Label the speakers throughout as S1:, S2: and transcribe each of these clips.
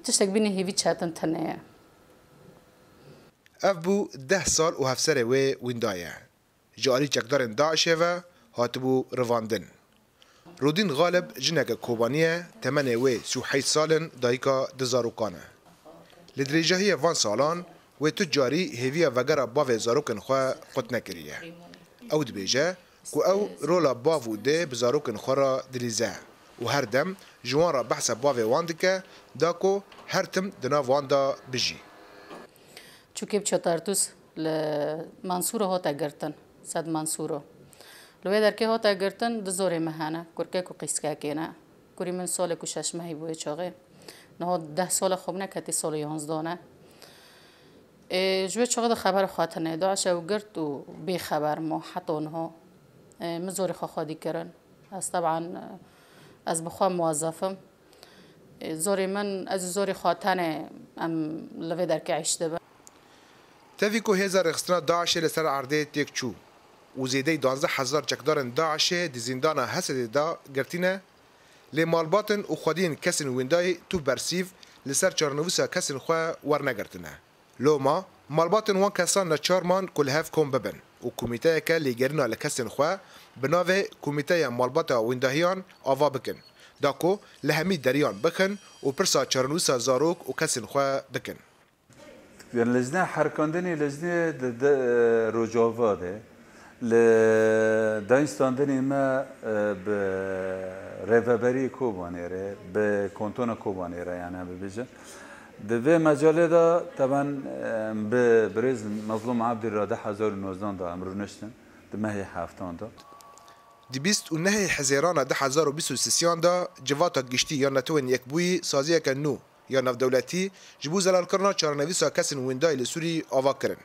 S1: تشتێک بینی هیوی چاتن تەنەیە
S2: ئەف بوو ده سال و هەفسەرێ وێ ویندایە جاری چەکدارن داعشێوە هاتبوو ڕواندن رودین غالب jineke kobaniye temenê wê sûhey salin dayika di zarokanê. Li dirêjehiye van salan wê tu carî hêviya vegera bavê zarokên xwe qut nekiriye. Ew dibêje ku ew rola bav û dê bi zarokên xwe ra dilîze. و هر دم جوان را بحث باوی وان دکه دا کو هر تم دنا وان دا بجی
S1: چوکی بچتارتوس ل منصور هاتا گرتن صد منصورو لوی درکه هاتا گرتن د زوره مهانه کرکه کو قیسکه کنه کوری من سال کو شش ماهی بوی چاغه نه ده سال خوب نه کتی سال یانزده نه جوی چاغه د خبر خاطر نه داشت او گرت و بی خبر ما حتی اونها مزور خواهدی کردن از طبعا از بخوا موظفم زۆری من ئەز زۆری خواتانێ ئەم لەوێ دەرکە عیش دەبە
S2: تەویک و هێزە ڕێخستنا داعشێ لەسەر ئاردەیە تێک چوو و زێدەی هزار چەکدارن داعشێ دی زیندانە هەسەدێدا گرتینە لێ مالباتن و خودین کەسن ویندای تو بەرسیف لەسەر چارنووسە کەسن خوێ وەرنەگرتنە لۆما مالباتن وان کەسان لە چارمان کول هەف کۆم ببن و کمیته که لیگرنا لکسن خواه بناوه کمیته مالباتا ویندهیان آوا بکن داکو لهمی دریان بکن و پرسا چرنوسا زاروک و کسن خواه دکن لزنه حرکاندنی لزنه
S1: روجاوا ده ل دانستاندنی ما به رهبری کوبانیره به کنتون کوبانیره یعنی ببیجن دوی مجاله دا طبعا به بریز مظلوم عبد را 2019 دا امرو نشتن ده مهی هفتان دا دی بیست و نهی
S2: حزیران ده هزار و بیست و سیسیان دا جواتا گشتی یا نتوین یک بوی سازی که نو یا نو دولتی جبو زلال کرنا چار چارنویسا کسی نویندای لسوری آوا کرن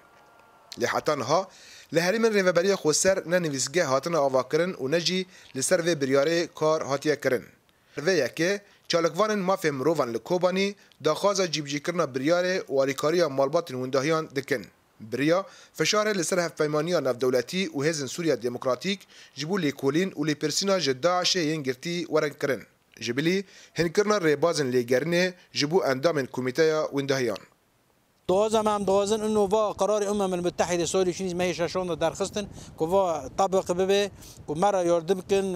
S2: لحتان ها لهریم ریوبری خوسر نه نویسگه هاتن آوا کرن و نجی لسر و بریاره کار هاتیه کرن رویه رویکه چالکوانن مافی مروان لکوبانی دخواست جیبجی کرنا بریاره و آریکاریا مالبات وندهیان دکن. بریا فشار لسر هفپیمانی ناف دولتی و هزن سوریا دموکراتیک جبو لیکولین و لیپرسینا جداعش ینگرتی ورن کرن. جبلی هنکرنا ریبازن لیگرنه جبو اندام کمیتایا وندهیان.
S3: دوازم هم دوازن انه وا قرار امم المتحده السعوديه شنيز ما هي شاشون درخستن كوا طبق ببي ومره يردمكن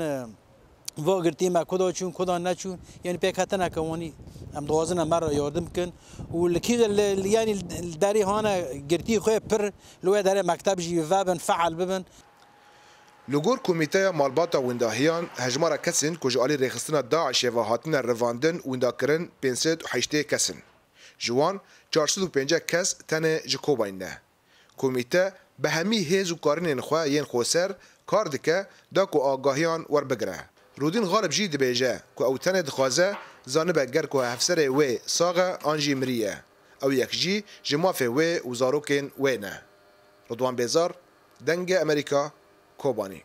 S3: واگرتی ما کدا چون کدا نچون یعنی پیک هتا نکوانی هم دوازن مرا یادم کن و لکی یعنی داری هانا گرتی خوی پر لوی داری مکتب جی وابن فعل ببن
S2: لګور کمیټه مالباتا ونداهیان هجمره کسن کو جالي رخصتنه داعش و هاتنه رواندن ونداکرن 508 کسن جوان 450 کس تنه جکوباینه کمیټه به همی هیز و کارنین خو یین خوسر کار دکه دا کو آگاهیان ور بگره رودین غالب جی دبیجه که او تنه دخوازه زانبه گر که هفسره وی ساغه آنجی مریه او یک جی جمافه وی و زاروکین وی نه ردوان بیزار دنگ امریکا کوبانی